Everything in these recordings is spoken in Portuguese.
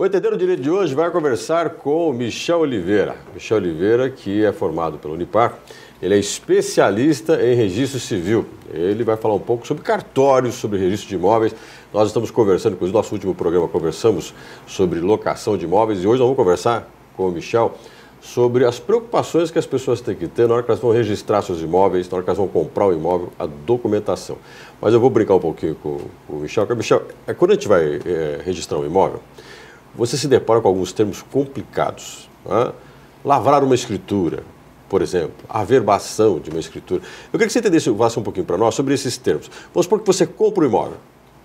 O Entender o Direito de hoje vai conversar com Michel Oliveira. Michel Oliveira, que é formado pela Unipar, ele é especialista em registro civil. Ele vai falar um pouco sobre cartórios, sobre registro de imóveis. Nós estamos conversando, inclusive, no nosso último programa conversamos sobre locação de imóveis e hoje nós vamos conversar com o Michel sobre as preocupações que as pessoas têm que ter na hora que elas vão registrar seus imóveis, na hora que elas vão comprar o um imóvel, a documentação. Mas eu vou brincar um pouquinho com, com o Michel, porque, Michel, é quando a gente vai é, registrar um imóvel, você se depara com alguns termos complicados. Né? Lavrar uma escritura, por exemplo, a verbação de uma escritura. Eu queria que você entendesse vasse um pouquinho para nós sobre esses termos. Vamos supor que você compra um imóvel.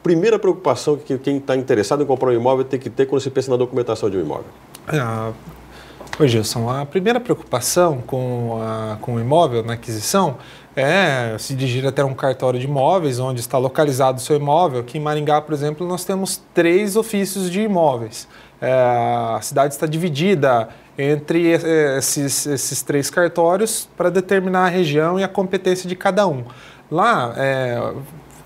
Primeira preocupação que quem está interessado em comprar um imóvel tem que ter quando se pensa na documentação de um imóvel. É, Oi, Gilson, a primeira preocupação com, a, com o imóvel na aquisição é se dirigir até um cartório de imóveis, onde está localizado o seu imóvel. Aqui em Maringá, por exemplo, nós temos três ofícios de imóveis. É, a cidade está dividida entre é, esses, esses três cartórios para determinar a região e a competência de cada um. Lá, é,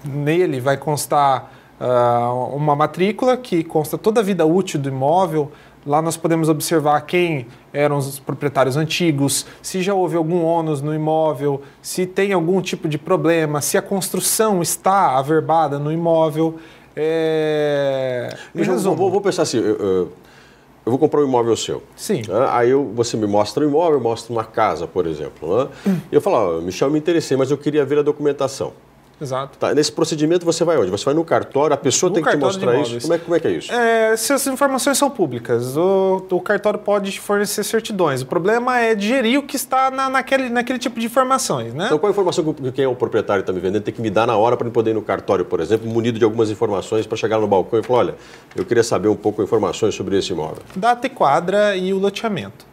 nele vai constar uh, uma matrícula que consta toda a vida útil do imóvel, Lá nós podemos observar quem eram os proprietários antigos, se já houve algum ônus no imóvel, se tem algum tipo de problema, se a construção está averbada no imóvel. É... resumo. Vou, vou, pensar assim, eu, eu, vou comprar um imóvel seu. Sim. Né? Aí eu, você me mostra um imóvel, mostra uma casa, por exemplo. Né? Hum. E Eu falo, Michel, me interessei, mas eu queria ver a documentação. Exato. Tá, nesse procedimento você vai onde? Você vai no cartório, a pessoa no tem que te mostrar isso. Como é, como é que é isso? É, se as informações são públicas, o, o cartório pode fornecer certidões. O problema é digerir o que está na, naquele, naquele tipo de informações, né? Então qual a informação que quem é o proprietário está me vendendo tem que me dar na hora para eu poder ir no cartório, por exemplo, munido de algumas informações para chegar no balcão e falar, olha, eu queria saber um pouco informações sobre esse imóvel. Data e quadra e o loteamento.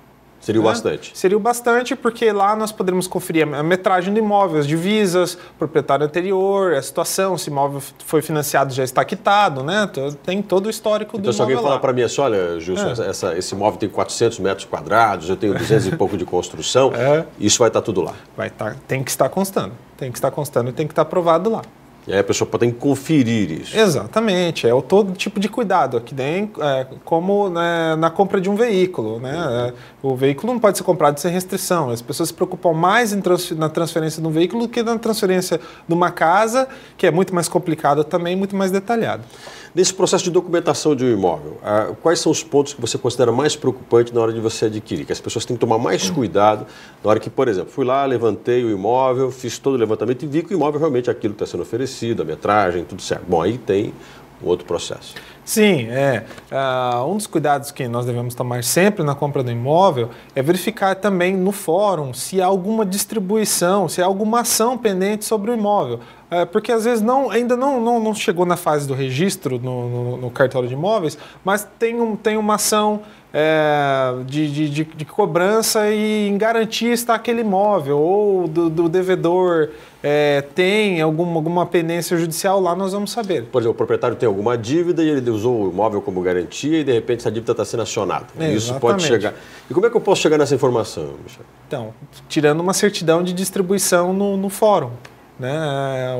Seria o né? bastante. Seria o bastante, porque lá nós poderemos conferir a metragem do imóvel, as divisas, proprietário anterior, a situação, se o imóvel foi financiado já está quitado, né? Tem todo o histórico então, do imóvel. Então, se alguém falar para mim assim, olha, Gilson, é. essa, esse imóvel tem 400 metros quadrados, eu tenho 200 e pouco de construção, é. isso vai estar tá tudo lá. Vai estar, tá, tem que estar constando. Tem que estar constando e tem que estar aprovado lá. E aí a pessoa pode conferir isso. Exatamente, é o todo tipo de cuidado aqui é dentro, é, como né, na compra de um veículo. Né? Uhum. O veículo não pode ser comprado sem restrição. As pessoas se preocupam mais trans, na transferência de um veículo do que na transferência de uma casa, que é muito mais complicada também, muito mais detalhada. Nesse processo de documentação de um imóvel, ah, quais são os pontos que você considera mais preocupante na hora de você adquirir? Que as pessoas têm que tomar mais hum. cuidado na hora que, por exemplo, fui lá, levantei o imóvel, fiz todo o levantamento e vi que o imóvel realmente é aquilo que está sendo oferecido, a metragem, tudo certo. Bom, aí tem um outro processo. Sim, é. Uh, um dos cuidados que nós devemos tomar sempre na compra do imóvel é verificar também no fórum se há alguma distribuição, se há alguma ação pendente sobre o imóvel. É, porque às vezes não, ainda não, não, não, chegou na fase do registro no, no, no, cartório de imóveis, mas tem, um, tem uma ação é, de, de, de, de, cobrança e em garantia está aquele imóvel, ou do, do devedor é, tem alguma, alguma pendência judicial lá, nós vamos saber. Por exemplo, o proprietário tem alguma dívida e ele usou o imóvel como garantia e de repente essa dívida está sendo acionada. Isso pode chegar. E como é que eu posso chegar nessa informação, Michel? Então, tirando uma certidão de distribuição no, no fórum. Né?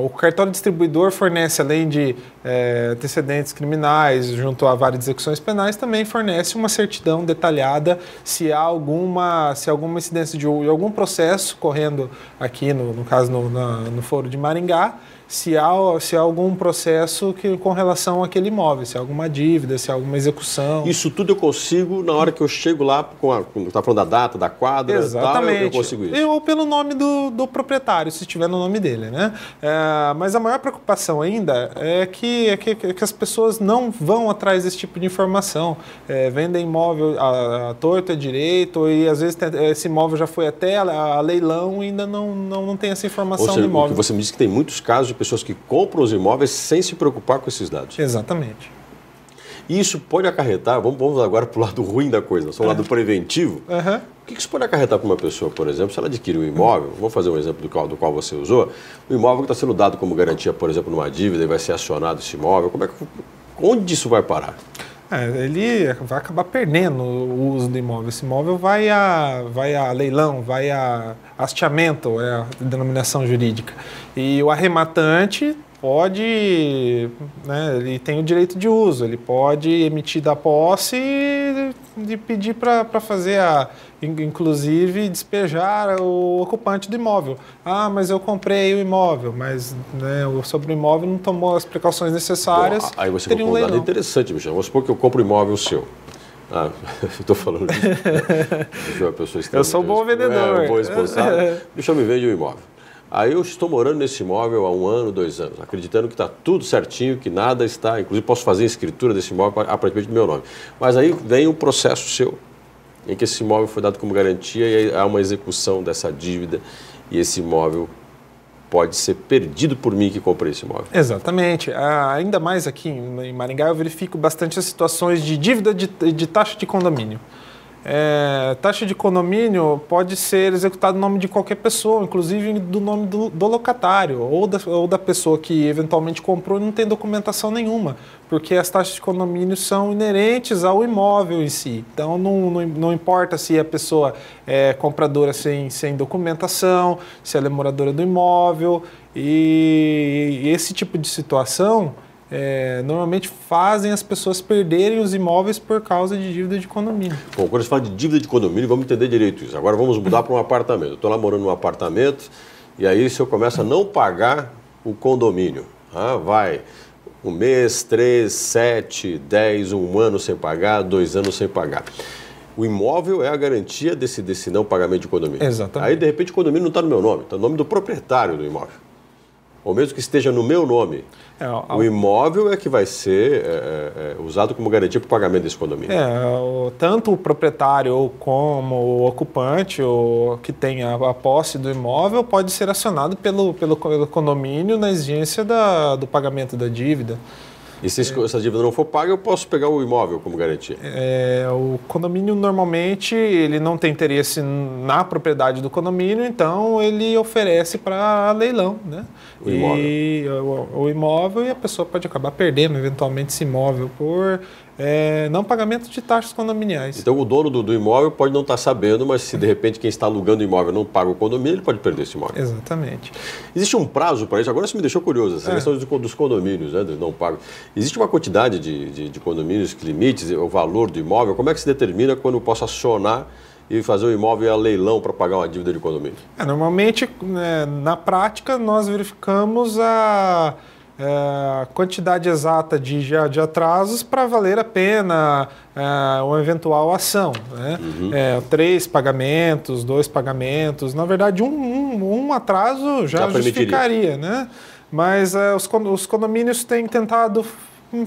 O cartório distribuidor fornece, além de é, antecedentes criminais, junto a várias execuções penais, também fornece uma certidão detalhada se há alguma, se alguma incidência de, de algum processo correndo aqui, no, no caso no, na, no Foro de Maringá, se há, se há algum processo que, com relação àquele imóvel, se há alguma dívida, se há alguma execução. Isso tudo eu consigo na hora que eu chego lá, com a, está falando da data, da quadra, Exatamente. Tal, eu, eu consigo isso. ou pelo nome do, do proprietário, se estiver no nome dele, né? É, mas a maior preocupação ainda é que, é que, é que as pessoas não vão atrás desse tipo de informação. É, vendem imóvel à torta à direito e às vezes esse imóvel já foi até a, a leilão e ainda não, não, não tem essa informação seja, do imóvel. você me disse é que tem muitos casos pessoas que compram os imóveis sem se preocupar com esses dados. Exatamente. E isso pode acarretar, vamos, vamos agora para o lado ruim da coisa, só é. o é. lado preventivo. Uhum. O que isso pode acarretar para uma pessoa, por exemplo, se ela adquire um imóvel, vamos fazer um exemplo do qual, do qual você usou, o imóvel que está sendo dado como garantia, por exemplo, numa dívida e vai ser acionado esse imóvel, como é que, onde isso vai parar? É, ele vai acabar perdendo o uso do imóvel. Esse imóvel vai a, vai a leilão, vai a hasteamento, é a denominação jurídica. E o arrematante pode, né, ele tem o direito de uso, ele pode emitir da posse e pedir para fazer a, inclusive despejar o ocupante do imóvel. Ah, mas eu comprei o imóvel, mas né, sobre o imóvel não tomou as precauções necessárias. Bom, aí você teria um leilão. interessante, Michel. Vamos supor que eu compro o imóvel seu. Ah, estou falando disso. pessoa eu sou um bom é, vendedor. É, um bom responsável. Bicho, me vende o um imóvel. Aí eu estou morando nesse imóvel há um ano, dois anos, acreditando que está tudo certinho, que nada está. Inclusive posso fazer a escritura desse imóvel aparentemente do meu nome. Mas aí vem um processo seu em que esse imóvel foi dado como garantia e há uma execução dessa dívida e esse imóvel pode ser perdido por mim que comprei esse imóvel. Exatamente. Ah, ainda mais aqui em Maringá, eu verifico bastante as situações de dívida de, de taxa de condomínio. É, taxa de condomínio pode ser executada no nome de qualquer pessoa, inclusive do nome do, do locatário ou da, ou da, pessoa que eventualmente comprou e não tem documentação nenhuma, porque as taxas de condomínio são inerentes ao imóvel em si. Então não, não, não importa se a pessoa é compradora sem, sem documentação, se ela é moradora do imóvel e, e esse tipo de situação é, normalmente fazem as pessoas perderem os imóveis por causa de dívida de condomínio. Bom, quando você fala de dívida de condomínio, vamos entender direito isso. Agora vamos mudar para um apartamento. Estou lá morando num apartamento e aí se eu começo a não pagar o condomínio, ah, vai um mês, três, sete, dez, um ano sem pagar, dois anos sem pagar. O imóvel é a garantia desse, desse não pagamento de condomínio. Exatamente. Aí, de repente, o condomínio não está no meu nome, está no nome do proprietário do imóvel ou mesmo que esteja no meu nome, é, o imóvel é que vai ser é, é, é, usado como garantia para o pagamento desse condomínio. É, o, tanto o proprietário como o ocupante ou que tenha a posse do imóvel pode ser acionado pelo, pelo, pelo condomínio na exigência da, do pagamento da dívida. E se é, essa dívida não for paga, eu posso pegar o imóvel como garantia? É, o condomínio normalmente ele não tem interesse na propriedade do condomínio, então ele oferece para leilão, né? O imóvel. E, o, o imóvel e a pessoa pode acabar perdendo eventualmente esse imóvel por é, não pagamento de taxas condominiais. Então o dono do, do, imóvel pode não estar tá sabendo, mas se de repente quem está alugando o imóvel não paga o condomínio, ele pode perder esse imóvel. Exatamente. Existe um prazo para isso? Agora isso me deixou curioso, essa é. questão dos condomínios, né, dos não pagos. Existe uma quantidade de, de, de condomínios que limites o valor do imóvel? Como é que se determina quando eu posso acionar e fazer o imóvel a leilão para pagar uma dívida de condomínio? É, normalmente, né, na prática, nós verificamos a é, quantidade exata de, de atrasos para valer a pena é, uma eventual ação. Né? Uhum. É, três pagamentos, dois pagamentos, na verdade, um, um, um atraso já, já justificaria. Né? Mas é, os, os condomínios têm tentado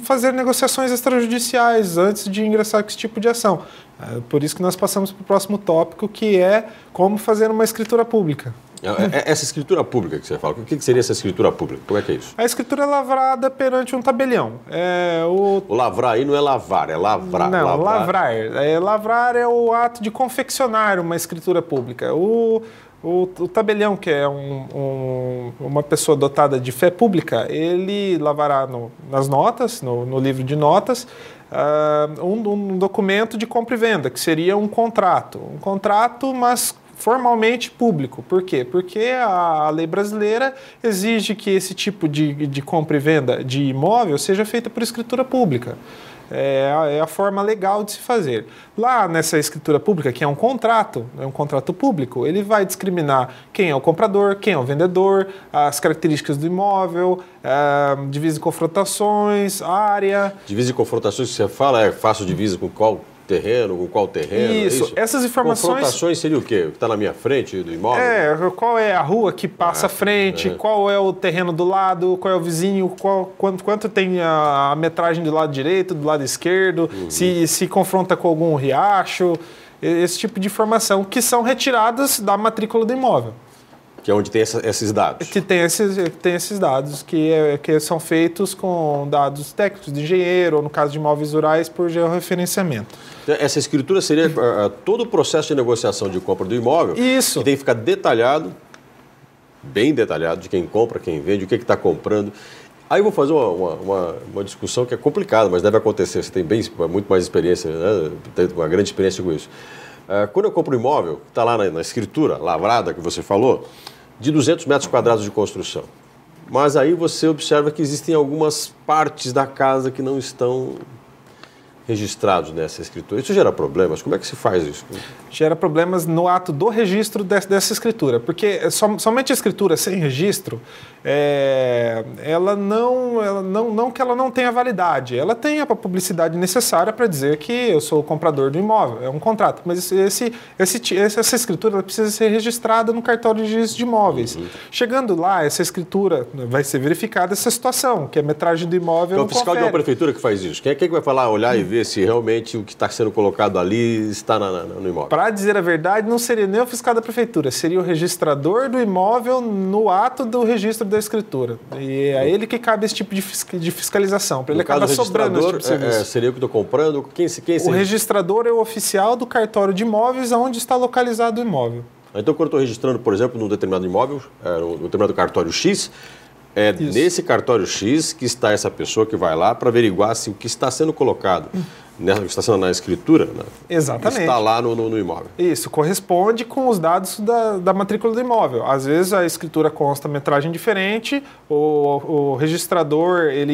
fazer negociações extrajudiciais antes de ingressar com esse tipo de ação. É, por isso que nós passamos para o próximo tópico, que é como fazer uma escritura pública. É, é, é essa escritura pública que você fala, o que seria essa escritura pública? Como é que é isso? A escritura é lavrada perante um tabelião. É, o... o lavrar aí não é lavar, é lavrar. Não, lavrar. Lavrar é, lavrar é o ato de confeccionar uma escritura pública. O, o, o tabelião, que é um, um, uma pessoa dotada de fé pública, ele lavará no, nas notas, no, no livro de notas, Uh, um, um, documento de compra e venda, que seria um contrato. Um contrato, mas formalmente público. Por quê? Porque a lei brasileira exige que esse tipo de, de compra e venda de imóvel seja feita por escritura pública. É a, é a, forma legal de se fazer. Lá nessa escritura pública, que é um contrato, é um contrato público, ele vai discriminar quem é o comprador, quem é o vendedor, as características do imóvel, é, divisa e confrontações, área. Divisa e confrontações você fala é faço divisa com qual terreno, com qual terreno. É isso, isso? essas informações. Confrontações seria o quê? Está na minha frente do imóvel? É, qual é a rua que passa à ah, frente, é. qual é o terreno do lado, qual é o vizinho, qual, quanto, quanto tem a, metragem do lado direito, do lado esquerdo, uhum. se, se confronta com algum riacho, esse tipo de informação que são retiradas da matrícula do imóvel. Que é onde tem essa, esses dados. Que tem esses, tem esses dados, que, é, que são feitos com dados técnicos de engenheiro, ou no caso de imóveis rurais, por georreferenciamento. Então, essa escritura seria uh, todo o processo de negociação de compra do imóvel. Isso. Que tem que ficar detalhado, bem detalhado, de quem compra, quem vende, o que é está comprando. Aí eu vou fazer uma, uma, uma, discussão que é complicada, mas deve acontecer. Você tem bem, muito mais experiência, né? tem uma grande experiência com isso. Eh, quando eu compro um imóvel, está lá na, na escritura, lavrada, que você falou, de 200 metros quadrados de construção. Mas aí você observa que existem algumas partes da casa que não estão registrados nessa escritura. Isso gera problemas? Como é que se faz isso? Gera problemas no ato do registro dessa escritura, porque som, somente a escritura sem registro, é, ela, não, ela não, não que ela não tenha validade, ela tem a publicidade necessária para dizer que eu sou o comprador do imóvel, é um contrato, mas esse, esse, essa escritura precisa ser registrada no cartório de registro de imóveis. Uhum. Chegando lá, essa escritura vai ser verificada essa situação, que é a metragem do imóvel então, o fiscal confere. de uma prefeitura que faz isso. Quem é, quem é que vai falar, olhar e ver se realmente o que está sendo colocado ali está na, na, no imóvel. Para dizer a verdade, não seria nem o fiscal da prefeitura, seria o registrador do imóvel no ato do registro da escritura. E é a ele que cabe esse tipo de, fisca de fiscalização, para ele acabar sobrando esse tipo de serviço. É, é, seria o que estou comprando? Quem, quem o registrador é o oficial do cartório de imóveis onde está localizado o imóvel. Então, quando eu estou registrando, por exemplo, num determinado imóvel, é, num determinado cartório X, é Isso. nesse cartório X que está essa pessoa que vai lá para averiguar se o que está sendo colocado, hum. nessa, né, que está sendo na escritura, né? Exatamente. está lá no, no, no, imóvel. Isso, corresponde com os dados da, da matrícula do imóvel. Às vezes a escritura consta metragem diferente, o, o registrador ele,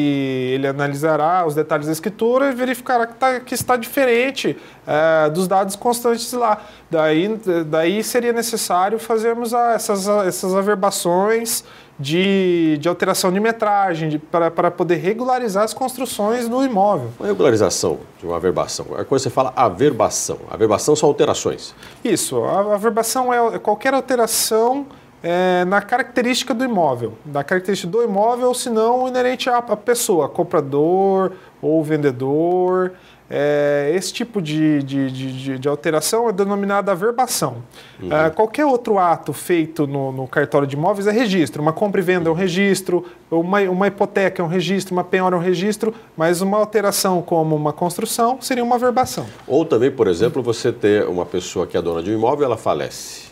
ele analisará os detalhes da escritura e verificará que, tá, que está diferente é, dos dados constantes lá. Daí, daí seria necessário fazermos a, essas, essas averbações de, de alteração de metragem, para poder regularizar as construções do imóvel. Uma regularização de uma averbação. É quando você fala averbação. Averbação são alterações. Isso. A averbação é, é qualquer alteração é, na característica do imóvel, da característica do imóvel, se não inerente à pessoa, comprador ou vendedor. É, esse tipo de, de, de, de, alteração é denominada verbação. Uhum. É, qualquer outro ato feito no, no, cartório de imóveis é registro. Uma compra e venda é um registro, uma, uma hipoteca é um registro, uma penhora é um registro, mas uma alteração como uma construção seria uma verbação. Ou também, por exemplo, você ter uma pessoa que é dona de um imóvel ela falece.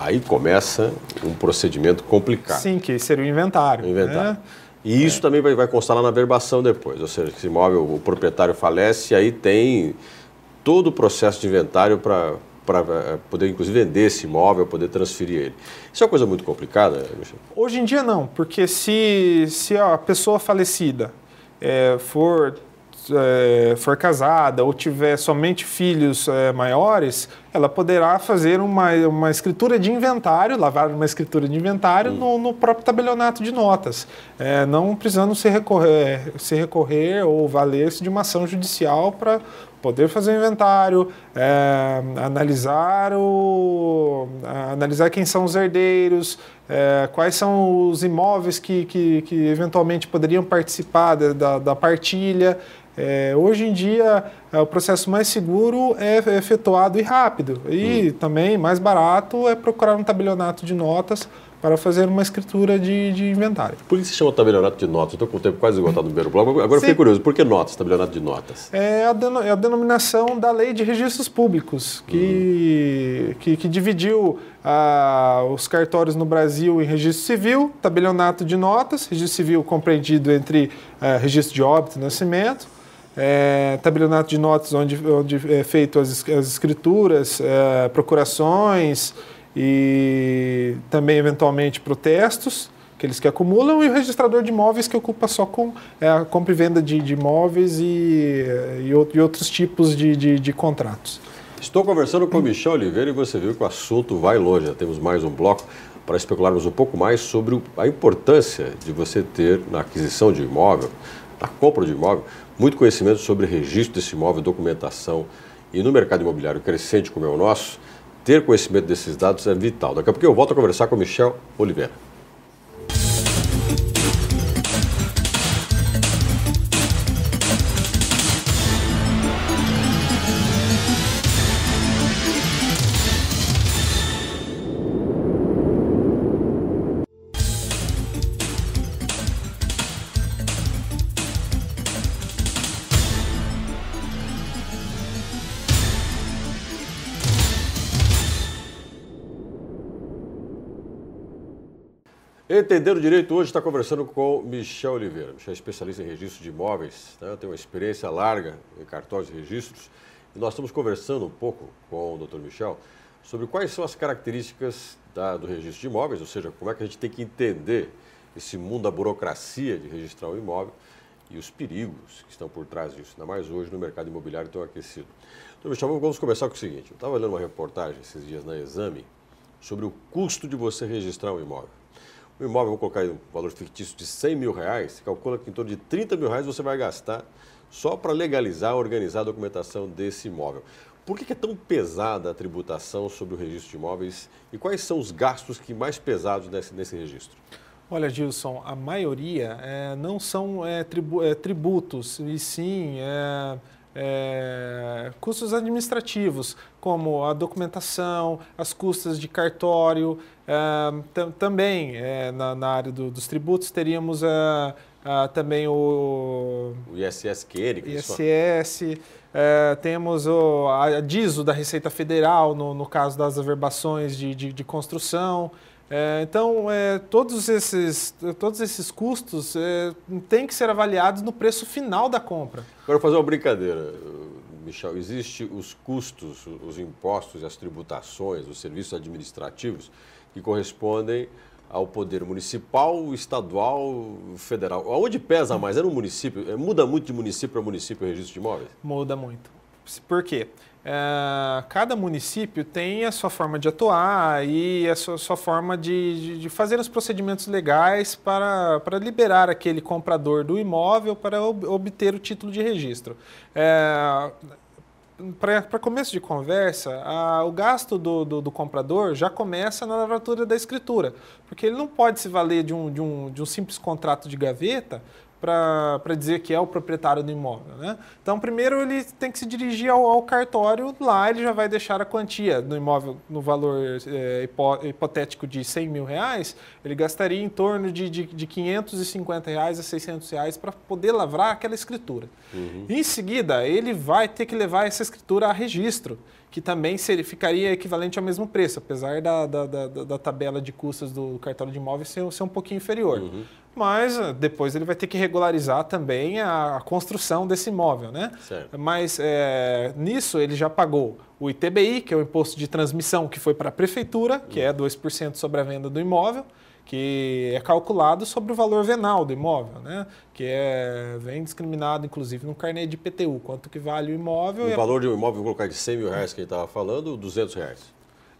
Aí começa um procedimento complicado. Sim, que seria o inventário. O inventário. Né? E isso é. também vai, vai constar lá na verbação depois. Ou seja, esse imóvel, o proprietário falece, aí tem todo o processo de inventário para para eh, poder, inclusive, vender esse imóvel, poder transferir ele. Isso é uma coisa muito complicada, Michel? Hoje em dia não, porque se, se a pessoa falecida é, for é, for casada ou tiver somente filhos é, maiores, ela poderá fazer uma, uma escritura de inventário, lavar uma escritura de inventário no, no próprio tabelionato de notas, é, não precisando se recorrer, se recorrer ou valer-se de uma ação judicial para poder fazer o inventário, é, analisar, o, é, analisar quem são os herdeiros, é, quais são os imóveis que, que, que eventualmente poderiam participar da, da partilha. É, hoje em dia, é, o processo mais seguro é efetuado e rápido. E hum. também mais barato é procurar um tabelionato de notas para fazer uma escritura de, de inventário. Por que se chama tabelionato de notas? Estou com o tempo quase esgotado no primeiro bloco, agora Sim. fiquei curioso. Por que notas, tabelionato de notas? É a, deno, é a denominação da Lei de Registros Públicos, que, uhum. que, que, dividiu ah, os cartórios no Brasil em registro civil, tabelionato de notas, registro civil compreendido entre ah, registro de óbito e nascimento, é, tabelionato de notas onde, onde é feito as, as escrituras, é, procurações e também eventualmente protestos, aqueles que acumulam, e o registrador de imóveis que ocupa só com é, a compra e venda de, de imóveis e, e, e, outros tipos de, de, de contratos. Estou conversando com o Michel Oliveira e você viu que o assunto vai longe. Já né? temos mais um bloco para especularmos um pouco mais sobre a importância de você ter na aquisição de imóvel, na compra de imóvel, muito conhecimento sobre registro desse imóvel, documentação. E no mercado imobiliário crescente como é o nosso, ter conhecimento desses dados é vital. Daqui a pouco eu volto a conversar com o Michel Oliveira. Entender o Direito hoje está conversando com Michel Oliveira. Michel é especialista em registro de imóveis, né? tem uma experiência larga em cartórios e registros. E nós estamos conversando um pouco com o Dr. Michel sobre quais são as características da, do registro de imóveis, ou seja, como é que a gente tem que entender esse mundo da burocracia de registrar um imóvel e os perigos que estão por trás disso, ainda mais hoje no mercado imobiliário tão aquecido. Então, Michel, vamos começar com o seguinte. Eu estava lendo uma reportagem esses dias na Exame sobre o custo de você registrar um imóvel o imóvel, vou colocar aí um valor fictício de 100 mil reais, você calcula que em torno de 30 mil reais você vai gastar só para legalizar, organizar a documentação desse imóvel. Por que é tão pesada a tributação sobre o registro de imóveis e quais são os gastos que mais pesados nesse, nesse registro? Olha, Gilson, a maioria é, não são é, tribu, é, tributos, e sim é, custos administrativos, como a documentação, as custas de cartório, é, também é, na, na, área do, dos tributos teríamos a, é, a, também o... O ISS Quere. ISS, temos o, a, a DISO da Receita Federal, no, no caso das averbações de, de, de construção, é, então, é, todos, esses, todos esses custos é, têm que ser avaliados no preço final da compra. Agora, fazer uma brincadeira, eh, Michel. Existem os custos, os impostos, as tributações, os serviços administrativos que correspondem ao poder municipal, estadual, federal. Aonde pesa mais? É no município? É, muda muito de município para município o registro de imóveis? Muda muito. Por quê? Eh, cada município tem a sua forma de atuar e a sua, sua forma de, de, de, fazer os procedimentos legais para, para liberar aquele comprador do imóvel para ob, obter o título de registro. Uh, eh, para começo de conversa, a, o gasto do, do, do, comprador já começa na lavratura da escritura, porque ele não pode se valer de um, de um, de um simples contrato de gaveta para dizer que é o proprietário do imóvel. Né? Então, primeiro ele tem que se dirigir ao, ao, cartório, lá ele já vai deixar a quantia do imóvel no valor é, hipo, hipotético de 100 mil reais, ele gastaria em torno de, de, de 550 reais a 600 reais para poder lavrar aquela escritura. Uhum. Em seguida, ele vai ter que levar essa escritura a registro, que também seria, ficaria equivalente ao mesmo preço, apesar da, da, da, da tabela de custos do cartório de imóveis ser, ser um pouquinho inferior. Uhum mas ah, depois ele vai ter que regularizar também a, construção desse imóvel, né? Certo. Mas é, nisso ele já pagou o ITBI, que é o imposto de transmissão que foi para a prefeitura, que é 2% sobre a venda do imóvel, que é calculado sobre o valor venal do imóvel, né? Que é vem discriminado, inclusive, no carnê de PTU, quanto que vale o imóvel. O é valor de um imóvel, vou colocar de 100 mil reais que ele estava falando, 200 reais.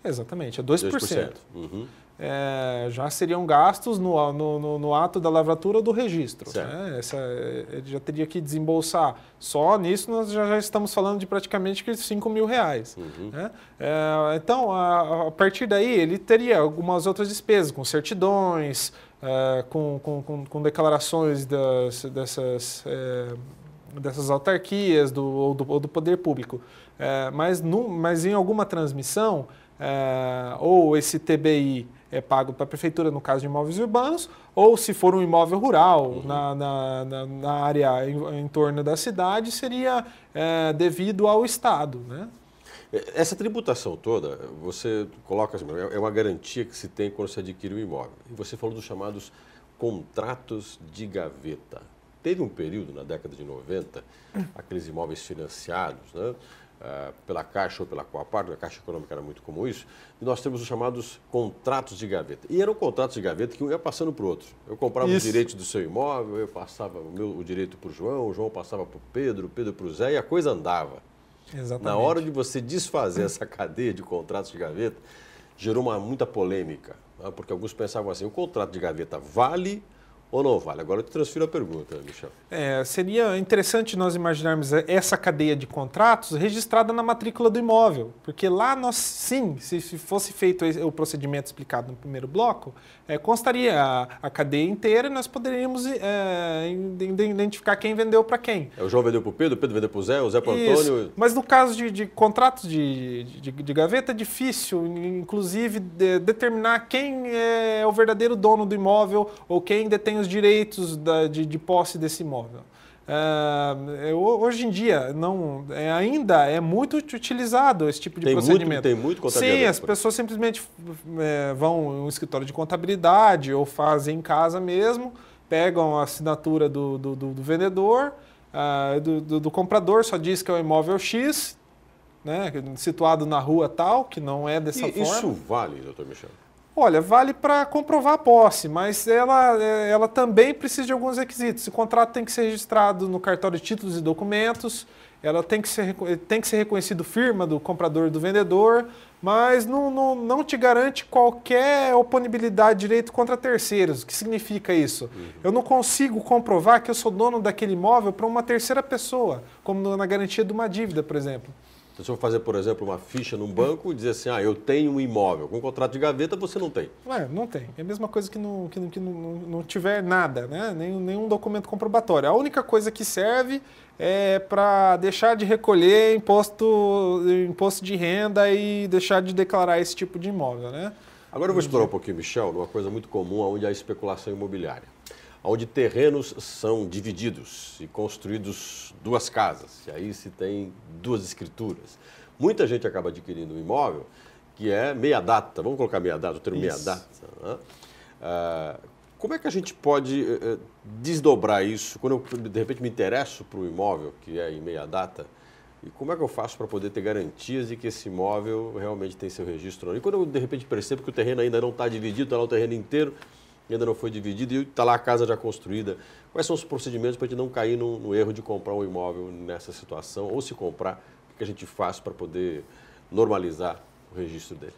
Exatamente, é 2%. 2%. Uhum é, já seriam gastos no, no, no, ato da lavratura do registro. Né? Essa, é, ele já teria que desembolsar. Só nisso nós já, já estamos falando de praticamente 5 mil reais. Uhum. Né? É, então, a, a, partir daí, ele teria algumas outras despesas, com certidões, é, com, com, com, com, declarações das, dessas é, dessas autarquias do, ou, do, ou do poder público. É, mas, no, mas em alguma transmissão, é, ou esse TBI é pago para a prefeitura, no caso de imóveis urbanos, ou se for um imóvel rural, uhum. na, na, na, na, área em, em, torno da cidade, seria é, devido ao Estado. Né? É, essa tributação toda, você coloca assim, é, é uma garantia que se tem quando se adquire um imóvel. E você falou dos chamados contratos de gaveta. Teve um período na década de 90, hum. aqueles imóveis financiados, né? Ah, pela Caixa ou pela Coapar, na Caixa Econômica era muito comum isso, e nós temos os chamados contratos de gaveta. E eram contratos de gaveta que um ia passando para o outro. Eu comprava isso. direito do seu imóvel, eu passava o, meu, o direito para o João, o João passava para o Pedro, o Pedro para o Zé, e a coisa andava. Exatamente. Na hora de você desfazer essa cadeia de contratos de gaveta, gerou uma, muita polêmica, né? porque alguns pensavam assim, o contrato de gaveta vale ou não vale? Agora eu te transfiro a pergunta, Michel. É, seria interessante nós imaginarmos é, essa cadeia de contratos registrada na matrícula do imóvel, porque lá nós, sim, se fosse feito o procedimento explicado no primeiro bloco, é, constaria a, a, cadeia inteira e nós poderíamos é, identificar quem vendeu para quem. É, o João vendeu para o Pedro, o Pedro vendeu para o Zé, o Zé para o Antônio. Mas no caso de, de contratos de, de, de, gaveta, é difícil, inclusive, de, determinar quem é o verdadeiro dono do imóvel ou quem detém os direitos da, de, de posse desse imóvel. É, hoje em dia não é, ainda é muito utilizado esse tipo de tem procedimento. Muito, tem muito contabilidade. Sim, as pessoas simplesmente é, vão em um escritório de contabilidade ou fazem em casa mesmo, pegam a assinatura do, do, do, do vendedor, uh, do, do, comprador, só diz que é o um imóvel X, né, situado na rua tal, que não é dessa e, forma. Isso vale, doutor Michel? Olha, vale para comprovar a posse, mas ela, é, ela também precisa de alguns requisitos. O contrato tem que ser registrado no cartório de títulos e documentos, ela tem que ser, tem que ser reconhecido firma do comprador e do vendedor, mas não, não, não te garante qualquer oponibilidade de direito contra terceiros. O que significa isso? Uhum. Eu não consigo comprovar que eu sou dono daquele imóvel para uma terceira pessoa, como na garantia de uma dívida, por exemplo. Então, se eu fazer, por exemplo, uma ficha num banco e dizer assim, ah, eu tenho um imóvel, com contrato de gaveta você não tem. É, não tem. É a mesma coisa que não, que, que não, não tiver nada, né? nenhum, nenhum documento comprobatório. A única coisa que serve é para deixar de recolher imposto, imposto de renda e deixar de declarar esse tipo de imóvel, né? Agora eu vou explorar um pouquinho, Michel, uma coisa muito comum onde há especulação imobiliária onde terrenos são divididos e construídos duas casas, e aí se tem duas escrituras. Muita gente acaba adquirindo um imóvel que é meia data, vamos colocar meia data, o termo meia data. Né? Ah, como é que a gente pode eh, eh, desdobrar isso quando eu, de repente, me interesso para o imóvel que é em meia data? E como é que eu faço para poder ter garantias de que esse imóvel realmente tem seu registro? E quando eu, de repente, percebo que o terreno ainda não está dividido, está lá o terreno inteiro, ainda não foi dividido e está lá a casa já construída. Quais são os procedimentos para a gente não cair no, no, erro de comprar um imóvel nessa situação? Ou se comprar, o que a gente faz para poder normalizar o registro dele?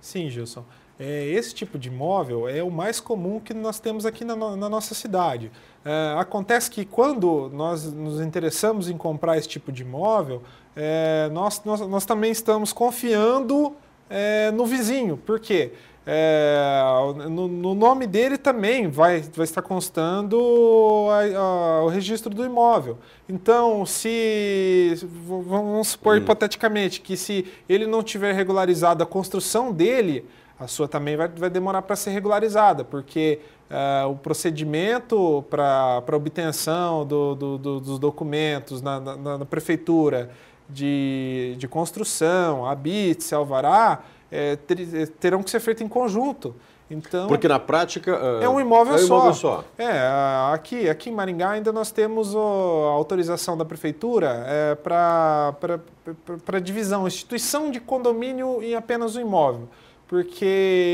Sim, Gilson. É, esse tipo de imóvel é o mais comum que nós temos aqui na, no, na nossa cidade. É, acontece que quando nós nos interessamos em comprar esse tipo de imóvel, é, nós, nós, nós também estamos confiando é, no vizinho. Por quê? É, no, no, nome dele também vai, vai estar constando a, a, o registro do imóvel. Então, se vamos supor hum. hipoteticamente que se ele não tiver regularizado a construção dele, a sua também vai, vai demorar para ser regularizada, porque é, o procedimento para obtenção do, do, do, dos documentos na, na, na prefeitura de, de construção, habite, alvará, é, ter, é, terão que ser feitas em conjunto. Então, Porque na prática. Ah, é um imóvel, é um imóvel só. só. É, aqui, aqui em Maringá ainda nós temos a autorização da prefeitura é, para divisão, instituição de condomínio em apenas um imóvel porque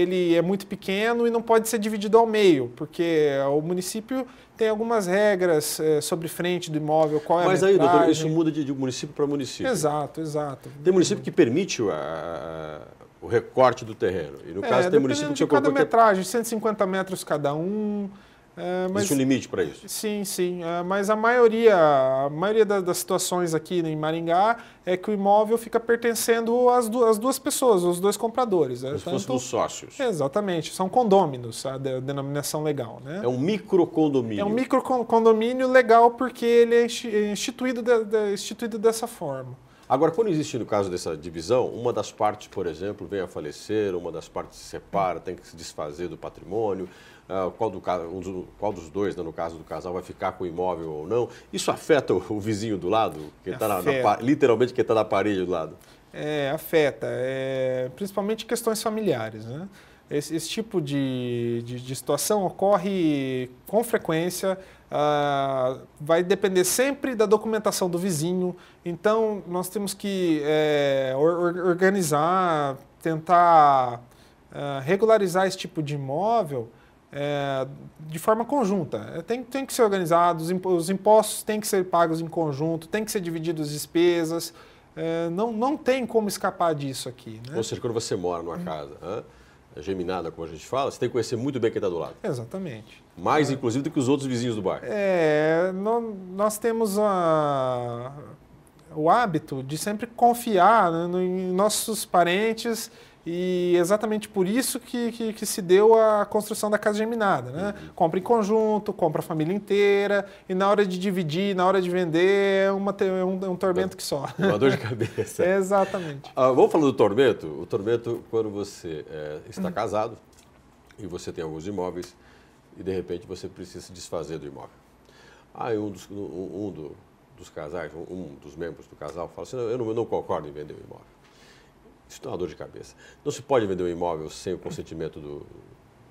ele é muito pequeno e não pode ser dividido ao meio, porque o município tem algumas regras é, sobre frente do imóvel, qual é Mas a Mas aí, doutor, isso muda de, de município para município. Exato, exato. Tem município que permite a, o recorte do terreno. E no é, caso tem município que tinha cada é metragem, que... 150 metros cada um. É, mas, Existe um limite para isso? Sim, sim. É, mas a maioria, a maioria das, das situações aqui em Maringá é que o imóvel fica pertencendo às, duas às duas pessoas, os dois compradores. Né? Como se fossem então, os sócios. Exatamente. São condôminos, a denominação legal. Né? É um microcondomínio. É um microcondomínio legal porque ele é, é instituído, de, de, instituído dessa forma. Agora, quando existe, no caso dessa divisão, uma das partes, por exemplo, vem a falecer, uma das partes se separa, tem que se desfazer do patrimônio, ah, qual, do, qual, dos dois, né, no caso do casal, vai ficar com o imóvel ou não, isso afeta o, o vizinho do lado? Que tá na, na, literalmente quem está na parede do lado? É, afeta. É, principalmente questões familiares, né? Esse, esse tipo de, de, de situação ocorre com frequência ah, vai depender sempre da documentação do vizinho. Então, nós temos que é, organizar, tentar ah, regularizar esse tipo de imóvel é, de forma conjunta. Eh, tem, tem que ser organizado, os impostos têm que ser pagos em conjunto, tem que ser divididos as despesas. É, não, não tem como escapar disso aqui. Né? Ou seja, quando você mora numa casa. Hã? geminada, como a gente fala, você tem que conhecer muito bem quem está do lado. Exatamente. Mais, é. inclusive, do que os outros vizinhos do bairro. É, nós temos a, o hábito de sempre confiar né, no, em nossos parentes e exatamente por isso que, que, que, se deu a construção da casa geminada. Né? Uhum. Compra em conjunto, compra a família inteira, e na hora de dividir, na hora de vender, é, uma, é, um, é um tormento que só. Uma dor de cabeça. é, exatamente. Ah, vamos falar do tormento? O tormento, quando você é, está uhum. casado e você tem alguns imóveis, e de repente você precisa se desfazer do imóvel. Aí um dos, um, um do, dos casais, um, um dos membros do casal, fala assim: eu não, eu não concordo em vender o imóvel. Isso dá é uma dor de cabeça. Não se pode vender um imóvel sem o consentimento do,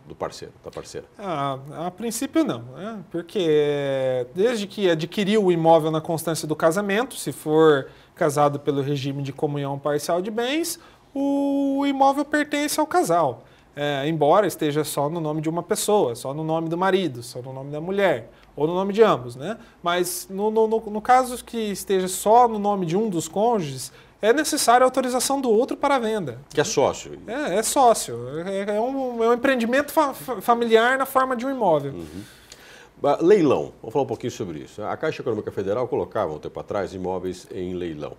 do parceiro, da parceira? Ah, a princípio não, né? porque desde que adquiriu o imóvel na constância do casamento, se for casado pelo regime de comunhão parcial de bens, o imóvel pertence ao casal, é, embora esteja só no nome de uma pessoa, só no nome do marido, só no nome da mulher, ou no nome de ambos, né? Mas no, no, no caso que esteja só no nome de um dos cônjuges, é necessária a autorização do outro para a venda. Que é sócio. É, é sócio. É, é, um, é um, empreendimento fa familiar na forma de um imóvel. Uhum. Leilão, vamos falar um pouquinho sobre isso. A Caixa Econômica Federal colocava um tempo atrás imóveis em leilão.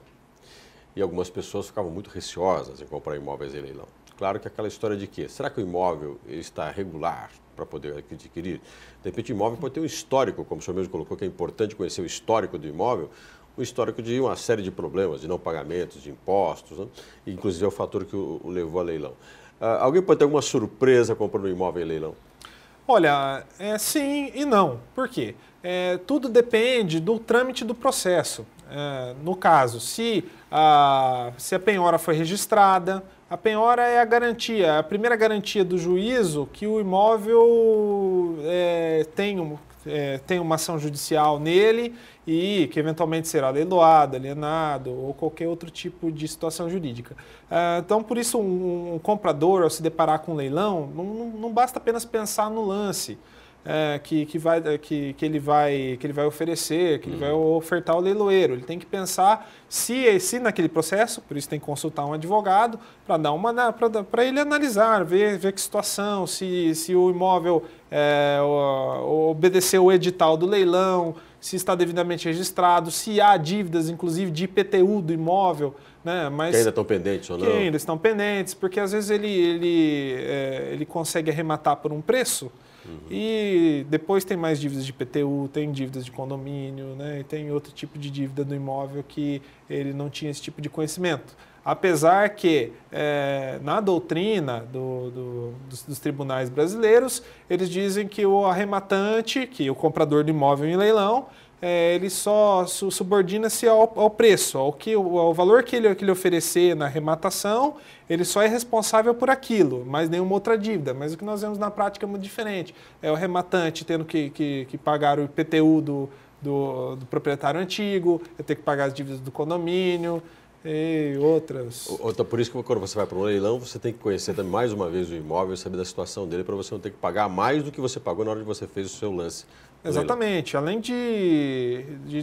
E algumas pessoas ficavam muito receosas em comprar imóveis em leilão. Claro que aquela história de quê? será que o imóvel está regular para poder adquirir? De repente, o imóvel pode ter um histórico, como o senhor mesmo colocou, que é importante conhecer o histórico do imóvel um histórico de uma série de problemas, de não pagamentos, de impostos, né? inclusive é o fator que o, levou a leilão. Ah, alguém pode ter alguma surpresa comprando um imóvel em leilão? Olha, é, sim e não. Por quê? É, tudo depende do trâmite do processo. É, no caso, se a, se a penhora foi registrada, a penhora é a garantia, a primeira garantia do juízo que o imóvel é, tem, é, tem uma ação judicial nele e que eventualmente será leiloado, alienado ou qualquer outro tipo de situação jurídica. Ah, então, por isso, um, um, comprador, ao se deparar com um leilão, não, não basta apenas pensar no lance é, que, que, vai, que, que, ele vai, que ele vai oferecer, que ele vai uhum. ofertar ao leiloeiro. Ele tem que pensar se, se naquele processo, por isso tem que consultar um advogado para dar uma né, para ele analisar, ver, ver que situação, se, se o imóvel é, obedeceu o edital do leilão, se está devidamente registrado, se há dívidas, inclusive, de IPTU do imóvel. Né? Mas que ainda estão pendentes ou não? Que ainda estão pendentes, porque às vezes ele, ele, é, ele consegue arrematar por um preço Uhum. E depois tem mais dívidas de PTU, tem dívidas de condomínio, né? E tem outro tipo de dívida do imóvel que ele não tinha esse tipo de conhecimento. Apesar que, é, na doutrina do, do, dos, dos, tribunais brasileiros, eles dizem que o arrematante, que o comprador do imóvel em leilão, é, ele só subordina-se ao, ao, preço, ao, que, ao valor que ele, que ele oferecer na rematação, ele só é responsável por aquilo, mas nenhuma outra dívida. Mas o que nós vemos na prática é muito diferente. É o rematante tendo que, que, que pagar o IPTU do, do, do proprietário antigo, é ter que pagar as dívidas do condomínio, e outras. Então por isso que quando você vai para um leilão, você tem que conhecer também mais uma vez o imóvel, saber da situação dele, para você não ter que pagar mais do que você pagou na hora que você fez o seu lance. Exatamente. Além de, de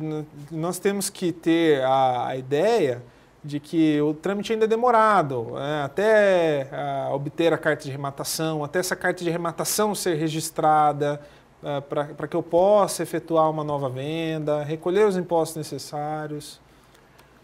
nós temos que ter a, a, ideia de que o trâmite ainda é demorado, né? até a, obter a carta de rematação, até essa carta de rematação ser registrada, eh, para que eu possa efetuar uma nova venda, recolher os impostos necessários.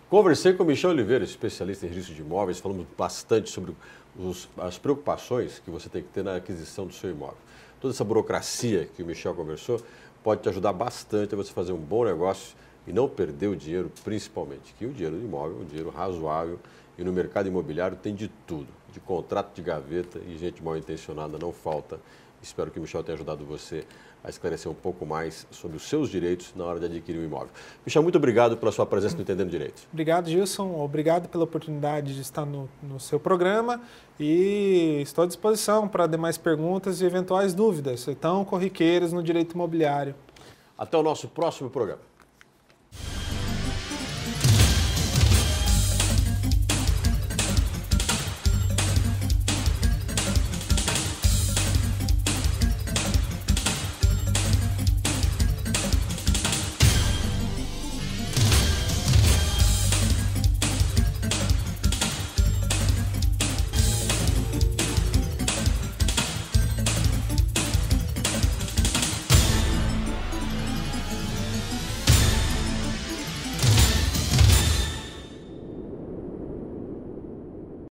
Conversei com o Michel Oliveira, especialista em registro de imóveis, falamos bastante sobre os, as preocupações que você tem que ter na aquisição do seu imóvel. Toda essa burocracia que o Michel conversou, pode te ajudar bastante a você fazer um bom negócio e não perder o dinheiro, principalmente, que o dinheiro do imóvel é um dinheiro razoável e no mercado imobiliário tem de tudo, de contrato de gaveta e gente mal intencionada não falta Espero que o Michel tenha ajudado você a esclarecer um pouco mais sobre os seus direitos na hora de adquirir um imóvel. Michel, muito obrigado pela sua presença no Entendendo Direito. Obrigado, Gilson. Obrigado pela oportunidade de estar no, no seu programa e estou à disposição para demais perguntas e eventuais dúvidas, tão corriqueiras no direito imobiliário. Até o nosso próximo programa.